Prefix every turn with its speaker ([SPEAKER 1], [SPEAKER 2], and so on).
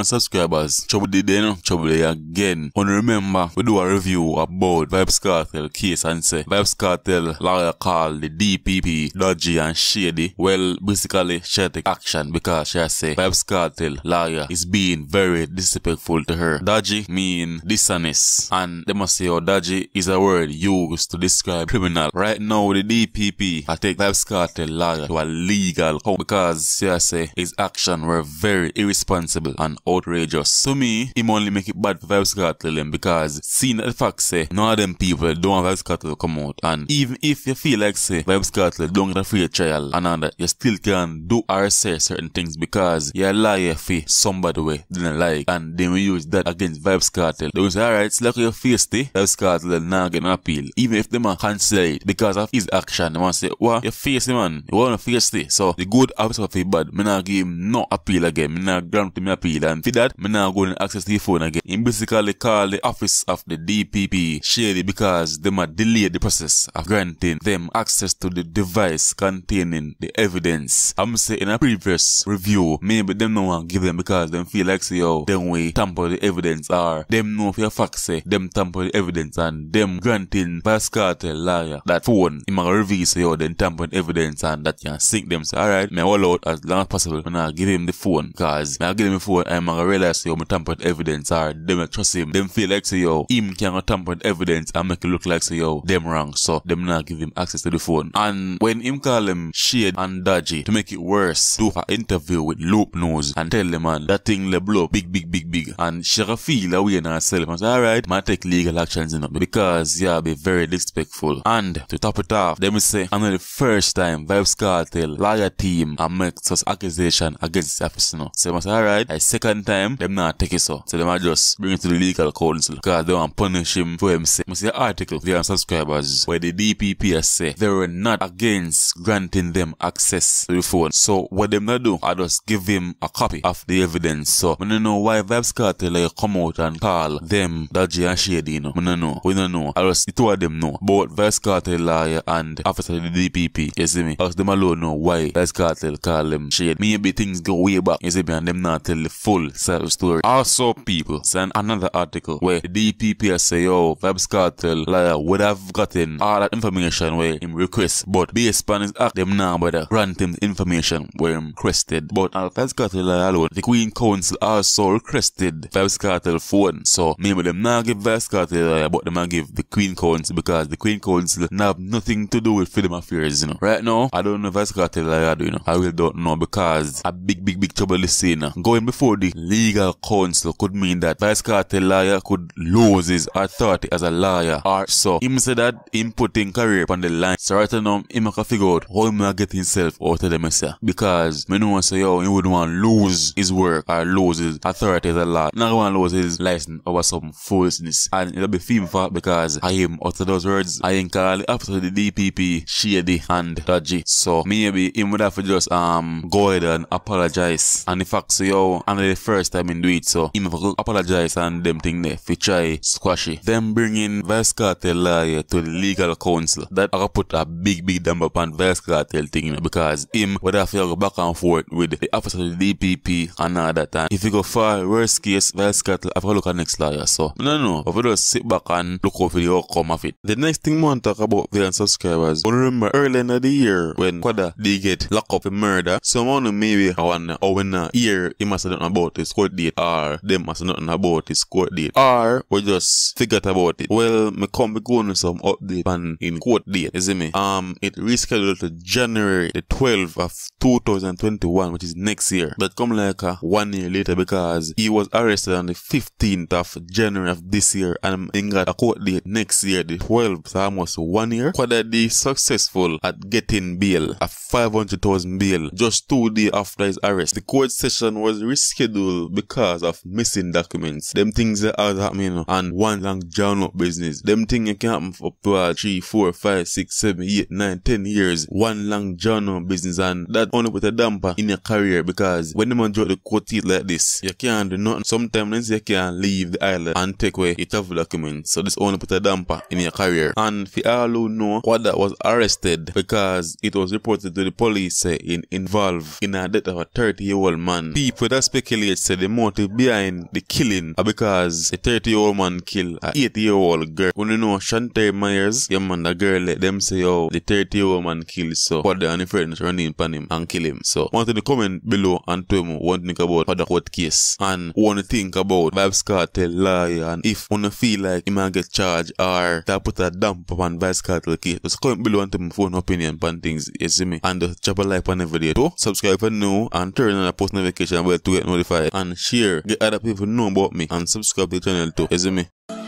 [SPEAKER 1] 1 subscribers. Trouble the day, no? Trouble day again. And remember, we do a review about Vibes Cartel case and say Vibes Cartel lawyer called the DPP dodgy and shady. Well, basically, she take action because she say Vibes Cartel lawyer is being very disrespectful to her. Dodgy mean dishonest. And they must say, oh, dodgy is a word used to describe criminal. Right now, the DPP, I take Vibes Cartel lawyer to a legal home because she say his action were very irresponsible and outrageous. To me, him only make it bad for Vibes Cartel them because seeing the fact say none of them people don't want Vibes Cartel to come out and even if you feel like say Vibes Cartel don't get a free trial and all that, you still can do or say certain things because you lie, lying for somebody way didn't like and then we use that against Vibes Cartel. They will say alright, it's like your face eh? Vibes Cartel now get an appeal even if them man cancel it because of his action. They want say what? Your face eh, man, you want to face eh?" So the good officer for bad, me not give him no appeal again, me not grant him appeal and and for that, me now going to access the phone again. He basically call the office of the DPP shady because them might delay the process of granting them access to the device containing the evidence. I'm saying in a previous review, maybe them no one give them because them feel like say yo, them we tamper the evidence or them know for a fact say them tamper the evidence and them granting Pascal liar that phone. Him a reveal say yo, them tamper the evidence and that can sink them. So alright, me all out as long as possible. And I give him the phone because I give him the phone. I'm I realize yo, me tamper with evidence or them not trust him. Them feel like say yo, him can tamper with evidence and make it look like say yo, them wrong. So them not give him access to the phone. And when him call him shade and dodgy to make it worse, do an interview with Loop Nose and tell the man that thing le blow big big big big. And she feel away in herself and say alright, man take legal actions in you know, because yeah, be very disrespectful. And to top it off, them say "I'm the first time Vibes Cartel liar team and make such accusation against the officer. You know. So I say alright, I second one time, them not take it so. So them are just bring it to the legal council because they want punish him for himself. We see the article, are subscribers, where the DPP say they were not against granting them access to the phone. So what them not do, I just give him a copy of the evidence. So when don't know why Vibes Cartel like, come out and call them dodgy and shady, you know. We don't know. We don't know. I just, two of them know. Both Vibes Cartel and officer of the DPP, you see me. Ask them alone know why Vibes Cartel call them shady. Maybe things go way back, you see me, and them not tell the full people story. I Also people send another article where the DPPS say, yo, Vibes Cartel liar would have gotten all that information where him request, but based on his act, them now better grant him the information where him requested. But as Vibes Cartel liar alone, the Queen Council also requested Vibes Cartel phone, so maybe them now give Vibes Cartel liar, but them now give the Queen Council because the Queen Council have nothing to do with freedom affairs, you know. Right now, I don't know if Vibes Cartel liar do, you know. I really don't know because a big, big, big trouble is seen. Going before the legal counsel could mean that Vice Cartel lawyer could lose his authority as a lawyer or so. Him say that him putting career upon the line. So right now, him can figure out how him get himself out of the mess. Because me know say yo, he wouldn't want lose his work or lose his authority as a lawyer. Not want lose his license over some foolishness. And it'll be theme for because I am utter those words. I ain't call after the DPP shady and dodgy. So maybe him would have to just um go ahead and apologize. And the fact say yo, and the first time in do it, so him have to apologize and them thing they if try squashy, Them bringing Vice Cartel lawyer to the legal council. That I put a big, big damn upon Vice Cartel thing because him would have to go back and forth with the officer of the DPP and all that. And if you go far, worst case, Vice Cartel have to look at next lawyer. So, no, no, if you just sit back and look over the outcome of it. The next thing we want to talk about there subscribers, remember early in the year when Quada did get locked up for murder, someone maybe I want to year him must have done about about the court date or them as nothing about the court date or we just forget about it. Well, me come be going with some update and in court date, Is see me? Um, it rescheduled to January the 12th of 2021, which is next year. But come like uh, one year later because he was arrested on the 15th of January of this year and he got a court date next year, the 12th, so almost one year. Kodadi successful at getting bail, a 500,000 bail, just two days after his arrest. The court session was rescheduled schedule because of missing documents. Them things that are happening and one long journey business. Them thing you can happen up to 3, 4, 5, 6, 7, 8, 9, 10 years. One long journey business and that only put a damper in your career because when the enjoy the quote like this, you can't do nothing. Sometimes you can leave the island and take away your travel documents. So this only put a damper in your career. And for all who know, Quada was arrested because it was reported to the police uh, in involved in a death of a 30 year old man. People that speculate village said the motive behind the killing ah, because a 30 year old man killed a 8 year old girl. When you know Shantae Myers, yeah man, the girl let them say, oh, the 30 year old man killed so, what? the friends running upon him and kill him. So, want to comment below and tell me what think about for the court case and want to think about Vibes Cartel lie and if want to feel like he might get charged or that put a dump upon Vibes Cartel case. Just comment below and tell me an opinion upon things, you see me? And just chop a like on the video too. Subscribe for new and turn on the post notification bell to get notified subscribe and share. the other people know about me and subscribe to the channel too. is it me?